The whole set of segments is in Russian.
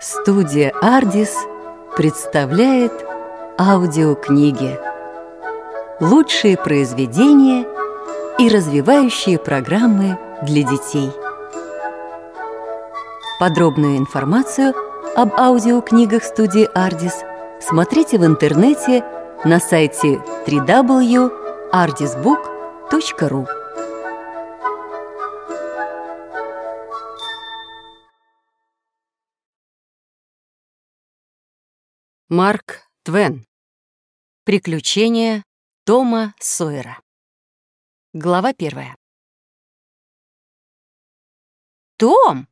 Студия «Ардис» представляет аудиокниги. Лучшие произведения и развивающие программы для детей. Подробную информацию об аудиокнигах студии «Ардис» смотрите в интернете на сайте www.ardisbook.ru Марк Твен. Приключения Тома Сойера. Глава первая. «Том!»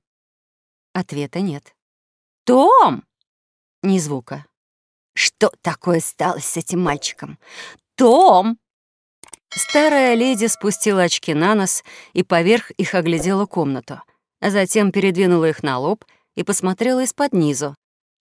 Ответа нет. «Том!» Ни звука. «Что такое стало с этим мальчиком? Том!» Старая леди спустила очки на нос и поверх их оглядела комнату, а затем передвинула их на лоб и посмотрела из-под низу,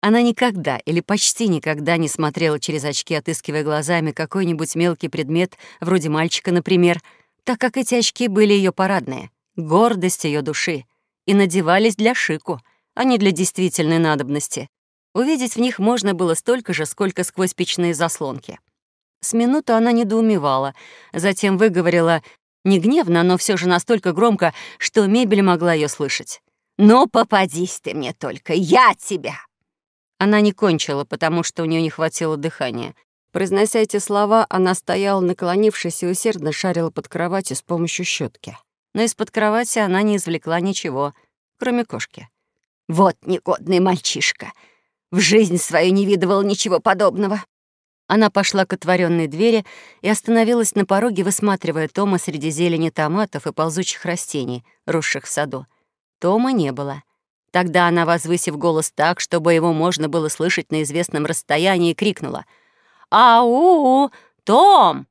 она никогда или почти никогда не смотрела через очки, отыскивая глазами какой-нибудь мелкий предмет, вроде мальчика, например, так как эти очки были ее парадные, гордость ее души, и надевались для шику, а не для действительной надобности. Увидеть в них можно было столько же, сколько сквозь печные заслонки. С минуту она недоумевала, затем выговорила не гневно, но все же настолько громко, что мебель могла ее слышать. Но «Ну, попадись ты мне только, я тебя!» Она не кончила, потому что у нее не хватило дыхания. Произнося эти слова, она стояла, наклонившись и усердно шарила под кроватью с помощью щетки. Но из-под кровати она не извлекла ничего, кроме кошки. «Вот негодный мальчишка! В жизнь свою не видывал ничего подобного!» Она пошла к отворенной двери и остановилась на пороге, высматривая Тома среди зелени томатов и ползучих растений, росших в саду. Тома не было. Тогда она, возвысив голос так, чтобы его можно было слышать на известном расстоянии, крикнула «Ау! Том!»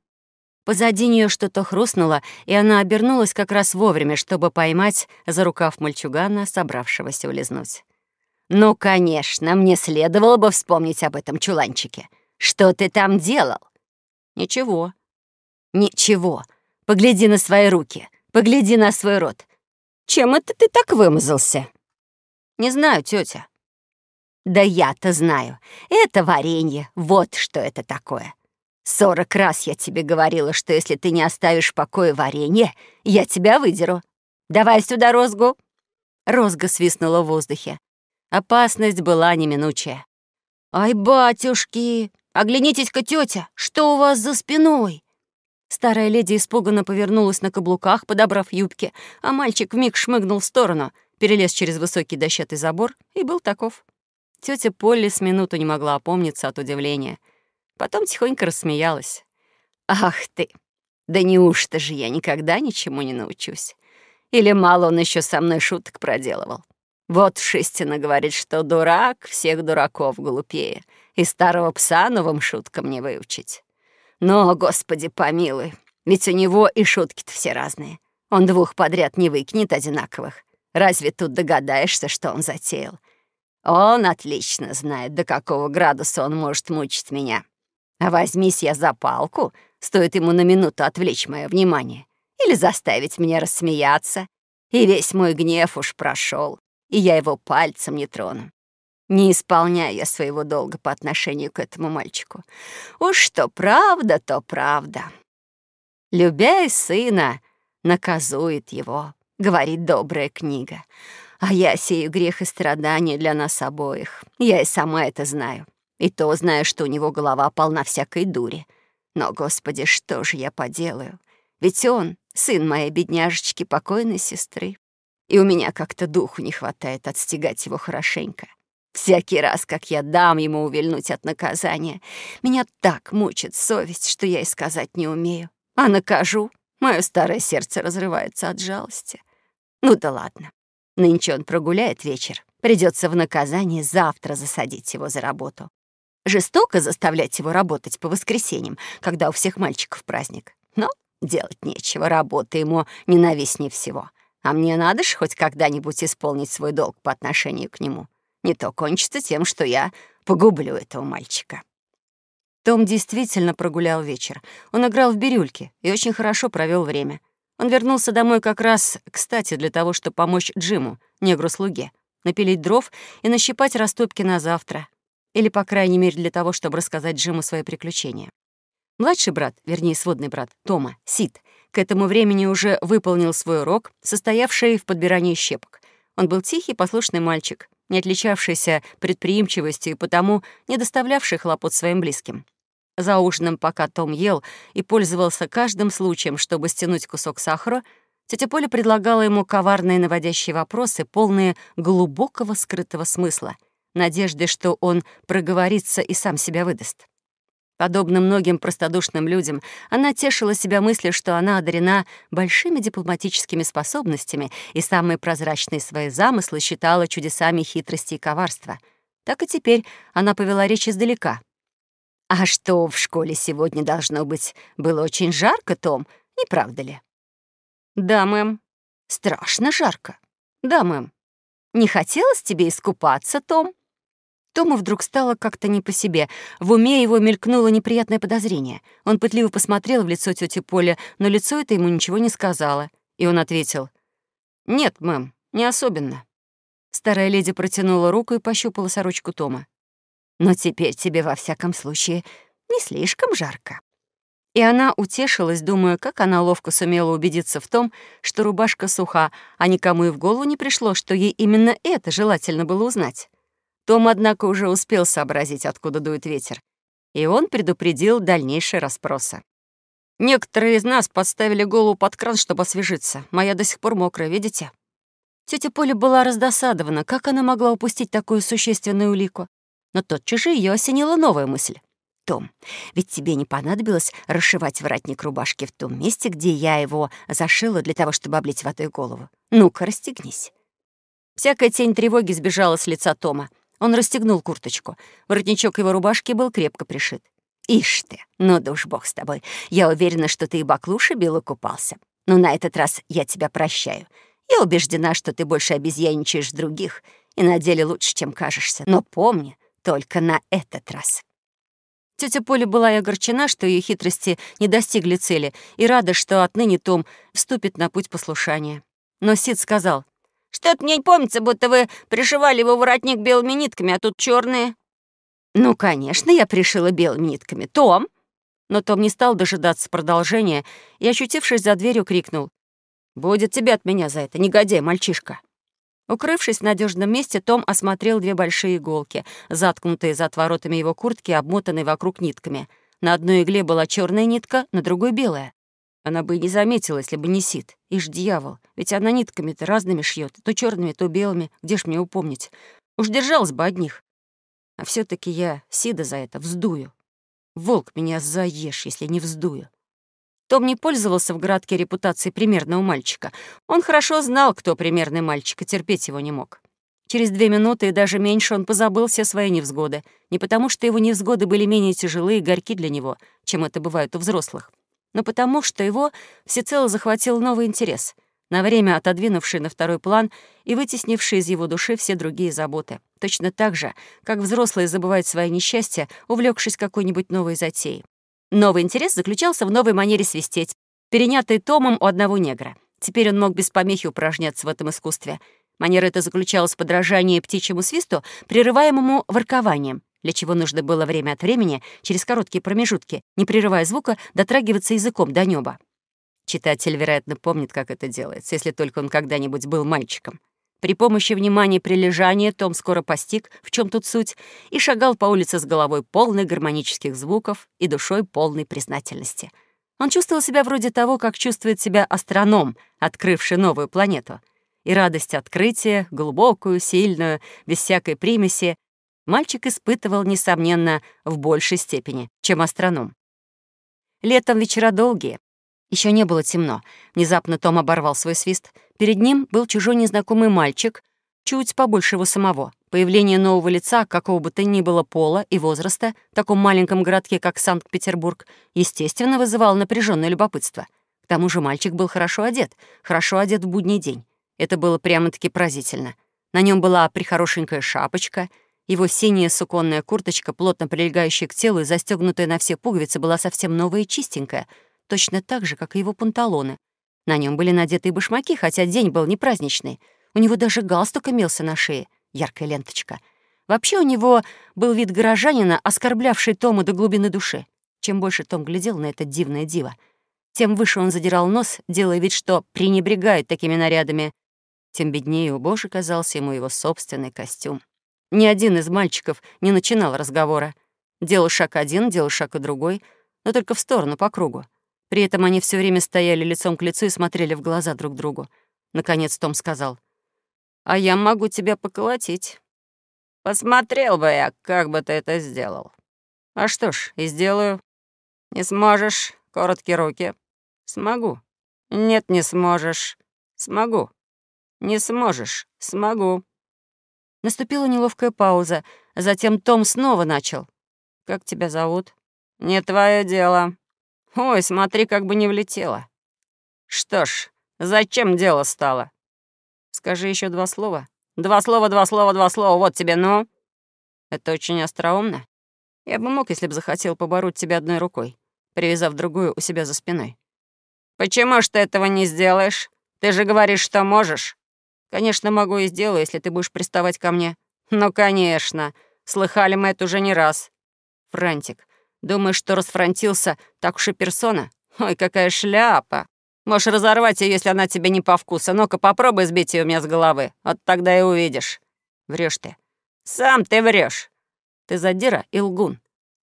Позади нее что-то хрустнуло, и она обернулась как раз вовремя, чтобы поймать за рукав мальчугана, собравшегося улизнуть. «Ну, конечно, мне следовало бы вспомнить об этом чуланчике. Что ты там делал?» «Ничего». «Ничего. Погляди на свои руки, погляди на свой рот. Чем это ты так вымазался?» Не знаю, тетя. Да я-то знаю. Это варенье. Вот что это такое. Сорок раз я тебе говорила, что если ты не оставишь покоя варенье, я тебя выдеру. Давай сюда розгу. Розга свистнула в воздухе. Опасность была неминучая. «Ай, батюшки! Оглянитесь-ка, тетя, что у вас за спиной?» Старая леди испуганно повернулась на каблуках, подобрав юбки, а мальчик вмиг шмыгнул в сторону перелез через высокий дощатый забор и был таков. Тётя Полли с минуту не могла опомниться от удивления. Потом тихонько рассмеялась. «Ах ты! Да неужто же я никогда ничему не научусь? Или мало он еще со мной шуток проделывал? Вот Шистина говорит, что дурак всех дураков глупее, и старого пса новым шуткам не выучить. Но, господи помилуй, ведь у него и шутки-то все разные. Он двух подряд не выкинет одинаковых. Разве тут догадаешься, что он затеял? Он отлично знает, до какого градуса он может мучить меня. А возьмись я за палку, стоит ему на минуту отвлечь мое внимание или заставить меня рассмеяться, и весь мой гнев уж прошел, и я его пальцем не трону. Не исполняю я своего долга по отношению к этому мальчику. Уж что правда, то правда. Любя и сына, наказует его. — говорит добрая книга. «А я сею грех и страдания для нас обоих. Я и сама это знаю. И то знаю, что у него голова полна всякой дури. Но, Господи, что же я поделаю? Ведь он — сын моей бедняжечки, покойной сестры. И у меня как-то духу не хватает отстегать его хорошенько. Всякий раз, как я дам ему увильнуть от наказания, меня так мучит совесть, что я и сказать не умею. А накажу, мое старое сердце разрывается от жалости. Ну да ладно. Нынче он прогуляет вечер. Придется в наказание завтра засадить его за работу. Жестоко заставлять его работать по воскресеньям, когда у всех мальчиков праздник. Но делать нечего, работа ему ненавистнее всего. А мне надо же хоть когда-нибудь исполнить свой долг по отношению к нему. Не то кончится тем, что я погублю этого мальчика. Том действительно прогулял вечер. Он играл в бирюльки и очень хорошо провел время — он вернулся домой как раз кстати для того, чтобы помочь Джиму, негру-слуге, напилить дров и нащипать растопки на завтра. Или, по крайней мере, для того, чтобы рассказать Джиму свои приключения. Младший брат, вернее, сводный брат, Тома, Сид, к этому времени уже выполнил свой урок, состоявший в подбирании щепок. Он был тихий, послушный мальчик, не отличавшийся предприимчивостью и потому не доставлявший хлопот своим близким. За ужином, пока Том ел и пользовался каждым случаем, чтобы стянуть кусок сахара, тетя Поля предлагала ему коварные наводящие вопросы, полные глубокого скрытого смысла, надежды, что он проговорится и сам себя выдаст. Подобно многим простодушным людям, она тешила себя мыслью, что она одарена большими дипломатическими способностями и самые прозрачные свои замыслы считала чудесами хитрости и коварства. Так и теперь она повела речь издалека — «А что, в школе сегодня должно быть было очень жарко, Том, не правда ли?» «Да, мэм». «Страшно жарко». «Да, мэм». «Не хотелось тебе искупаться, Том?» Тома вдруг стало как-то не по себе. В уме его мелькнуло неприятное подозрение. Он пытливо посмотрел в лицо тети Поля, но лицо это ему ничего не сказало. И он ответил, «Нет, мэм, не особенно». Старая леди протянула руку и пощупала сорочку Тома но теперь тебе, во всяком случае, не слишком жарко». И она утешилась, думая, как она ловко сумела убедиться в том, что рубашка суха, а никому и в голову не пришло, что ей именно это желательно было узнать. Том, однако, уже успел сообразить, откуда дует ветер, и он предупредил дальнейшие расспросы. «Некоторые из нас подставили голову под кран, чтобы освежиться. Моя до сих пор мокрая, видите?» Тетя Поля была раздосадована, как она могла упустить такую существенную улику. Но тотчас же ее осенила новая мысль. «Том, ведь тебе не понадобилось расшивать воротник рубашки в том месте, где я его зашила для того, чтобы облить водой голову. Ну-ка, расстегнись». Всякая тень тревоги сбежала с лица Тома. Он расстегнул курточку. Воротничок его рубашки был крепко пришит. «Ишь ты! Ну да бог с тобой. Я уверена, что ты и баклуши бил купался. Но на этот раз я тебя прощаю. Я убеждена, что ты больше обезьяничаешь других и на деле лучше, чем кажешься. Но помни, только на этот раз. Тетя Поля была и огорчена, что ее хитрости не достигли цели, и рада, что отныне Том вступит на путь послушания. Но Сид сказал, «Что-то мне не помнится, будто вы пришивали его воротник белыми нитками, а тут черные. «Ну, конечно, я пришила белыми нитками. Том!» Но Том не стал дожидаться продолжения и, очутившись за дверью, крикнул, «Будет тебе от меня за это, негодяй, мальчишка!» Укрывшись в надежном месте, Том осмотрел две большие иголки, заткнутые за отворотами его куртки и обмотанные вокруг нитками. На одной игле была черная нитка, на другой — белая. Она бы и не заметила, если бы не сит. Ишь, дьявол, ведь она нитками-то разными шьет, то черными, то белыми, где ж мне упомнить. Уж держалась бы одних. А все таки я Сида за это вздую. Волк меня заешь, если не вздую. Том не пользовался в городке репутацией примерного мальчика. Он хорошо знал, кто примерный мальчик, и терпеть его не мог. Через две минуты и даже меньше он позабыл все свои невзгоды. Не потому, что его невзгоды были менее тяжелые и горьки для него, чем это бывает у взрослых, но потому, что его всецело захватил новый интерес, на время отодвинувший на второй план и вытеснивший из его души все другие заботы. Точно так же, как взрослые забывают свои несчастья, увлекшись какой-нибудь новой затеей. Новый интерес заключался в новой манере свистеть, перенятой Томом у одного негра. Теперь он мог без помехи упражняться в этом искусстве. Манера эта заключалась в подражании птичьему свисту, прерываемому воркованием, для чего нужно было время от времени, через короткие промежутки, не прерывая звука, дотрагиваться языком до неба. Читатель, вероятно, помнит, как это делается, если только он когда-нибудь был мальчиком — при помощи внимания и прилежания Том скоро постиг, в чем тут суть, и шагал по улице с головой полной гармонических звуков и душой полной признательности. Он чувствовал себя вроде того, как чувствует себя астроном, открывший новую планету. И радость открытия, глубокую, сильную, без всякой примеси, мальчик испытывал, несомненно, в большей степени, чем астроном. Летом вечера долгие, еще не было темно. Внезапно Том оборвал свой свист. Перед ним был чужой незнакомый мальчик, чуть побольше его самого. Появление нового лица, какого бы то ни было пола и возраста, в таком маленьком городке, как Санкт-Петербург, естественно, вызывало напряженное любопытство. К тому же мальчик был хорошо одет, хорошо одет в будний день. Это было прямо-таки поразительно. На нем была прихорошенькая шапочка, его синяя суконная курточка, плотно прилегающая к телу и застегнутая на все пуговицы, была совсем новая и чистенькая — точно так же, как и его панталоны. На нем были надеты и башмаки, хотя день был не праздничный. У него даже галстук имелся на шее, яркая ленточка. Вообще у него был вид горожанина, оскорблявший Тома до глубины души. Чем больше Том глядел на это дивное диво, тем выше он задирал нос, делая вид, что пренебрегает такими нарядами. Тем беднее у Божи казался ему его собственный костюм. Ни один из мальчиков не начинал разговора. Делал шаг один, делал шаг и другой, но только в сторону, по кругу. При этом они все время стояли лицом к лицу и смотрели в глаза друг другу. Наконец Том сказал, «А я могу тебя поколотить». «Посмотрел бы я, как бы ты это сделал». «А что ж, и сделаю». «Не сможешь. Короткие руки». «Смогу». «Нет, не сможешь. Смогу». «Не сможешь. Смогу». Наступила неловкая пауза. Затем Том снова начал. «Как тебя зовут?» «Не твое дело». Ой, смотри, как бы не влетела. Что ж, зачем дело стало? Скажи еще два слова. Два слова, два слова, два слова, вот тебе, ну. Это очень остроумно. Я бы мог, если бы захотел побороть тебя одной рукой, привязав другую у себя за спиной. Почему ж ты этого не сделаешь? Ты же говоришь, что можешь. Конечно, могу и сделаю, если ты будешь приставать ко мне. Ну, конечно. Слыхали мы это уже не раз. Франтик, Думаешь, что расфронтился так уж и персона? Ой, какая шляпа! Можешь разорвать ее, если она тебе не по вкусу. Ну-ка, попробуй сбить ее у меня с головы. Вот тогда и увидишь. Врешь ты. Сам ты врешь. Ты задира и лгун.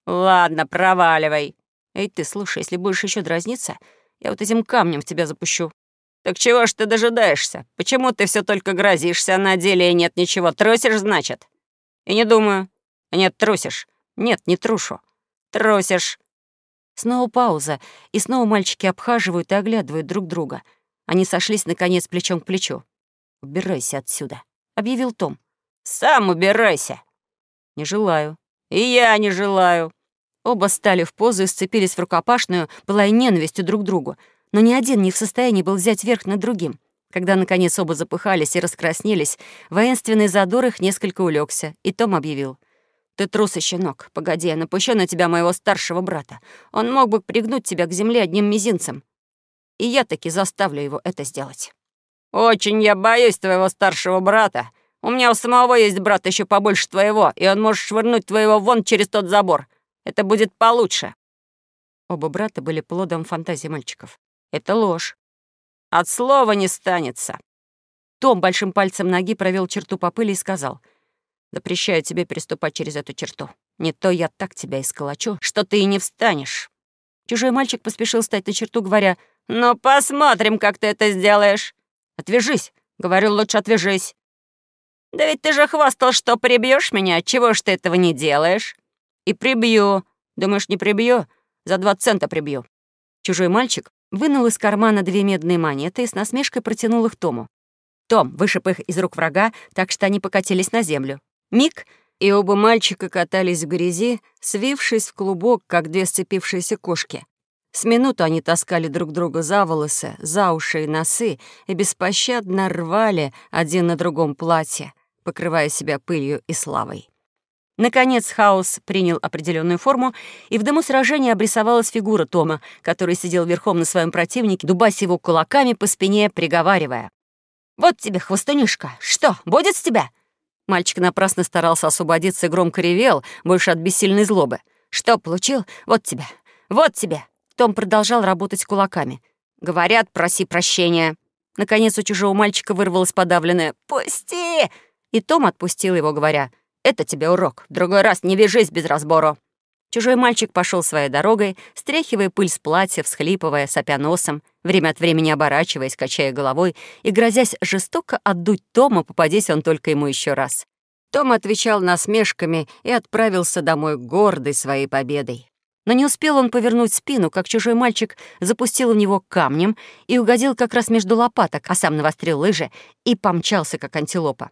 Ладно, проваливай. Эй ты, слушай, если будешь еще дразниться, я вот этим камнем в тебя запущу. Так чего ж ты дожидаешься? Почему ты все только грозишься, на деле и нет ничего? Трусишь, значит? И не думаю. Нет, трусишь. Нет, не трушу. Трусишь!» Снова пауза, и снова мальчики обхаживают и оглядывают друг друга. Они сошлись, наконец, плечом к плечу. «Убирайся отсюда», — объявил Том. «Сам убирайся!» «Не желаю». «И я не желаю». Оба стали в позу и сцепились в рукопашную, была и ненавистью друг к другу. Но ни один не в состоянии был взять верх над другим. Когда, наконец, оба запыхались и раскраснелись, воинственный задор их несколько улегся, и Том объявил — ты трус и щенок. Погоди, я напущу на тебя моего старшего брата. Он мог бы пригнуть тебя к земле одним мизинцем. И я таки заставлю его это сделать. Очень я боюсь твоего старшего брата. У меня у самого есть брат еще побольше твоего, и он может швырнуть твоего вон через тот забор. Это будет получше. Оба брата были плодом фантазии мальчиков. Это ложь. От слова не станется. Том большим пальцем ноги провел черту по пыли и сказал — Запрещаю тебе переступать через эту черту. Не то я так тебя исколочу, что ты и не встанешь». Чужой мальчик поспешил встать на черту, говоря, «Ну, посмотрим, как ты это сделаешь». «Отвяжись!» — говорю, лучше отвяжись. «Да ведь ты же хвастал, что прибьешь меня. Чего ж ты этого не делаешь?» «И прибью. Думаешь, не прибью? За два цента прибью». Чужой мальчик вынул из кармана две медные монеты и с насмешкой протянул их Тому. Том вышиб их из рук врага, так что они покатились на землю. Миг, и оба мальчика катались в грязи, свившись в клубок, как две сцепившиеся кошки. С минуту они таскали друг друга за волосы, за уши и носы и беспощадно рвали один на другом платье, покрывая себя пылью и славой. Наконец хаос принял определенную форму, и в дыму сражения обрисовалась фигура Тома, который сидел верхом на своем противнике, дубась его кулаками по спине, приговаривая. «Вот тебе, хвостунишка, что, будет с тебя? Мальчик напрасно старался освободиться и громко ревел, больше от бессильной злобы. «Что получил? Вот тебе, Вот тебе. Том продолжал работать кулаками. «Говорят, проси прощения!» Наконец у чужого мальчика вырвалось подавленное «Пусти!» И Том отпустил его, говоря «Это тебе урок. В другой раз не вяжись без разбору!» Чужой мальчик пошел своей дорогой, стряхивая пыль с платья, всхлипывая, сопя носом, время от времени оборачиваясь, качая головой и грозясь жестоко отдуть Тома, попадись он только ему еще раз. Том отвечал насмешками и отправился домой гордый своей победой. Но не успел он повернуть спину, как чужой мальчик запустил в него камнем и угодил как раз между лопаток, а сам навострил лыжи и помчался, как антилопа.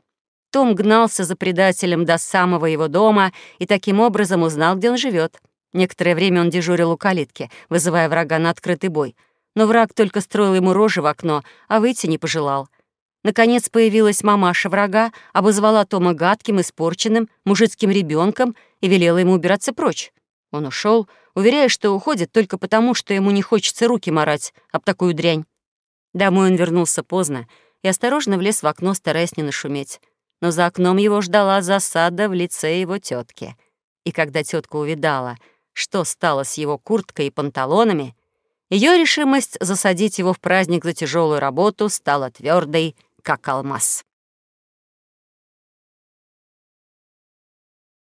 Том гнался за предателем до самого его дома и таким образом узнал, где он живет. Некоторое время он дежурил у калитки, вызывая врага на открытый бой. Но враг только строил ему рожи в окно, а выйти не пожелал. Наконец появилась мамаша врага, обозвала Тома гадким, испорченным, мужицким ребенком и велела ему убираться прочь. Он ушел, уверяя, что уходит только потому, что ему не хочется руки морать об такую дрянь. Домой он вернулся поздно и осторожно влез в окно, стараясь не нашуметь но за окном его ждала засада в лице его тетки. И когда тетка увидала, что стало с его курткой и панталонами, ее решимость засадить его в праздник за тяжелую работу стала твердой, как алмаз.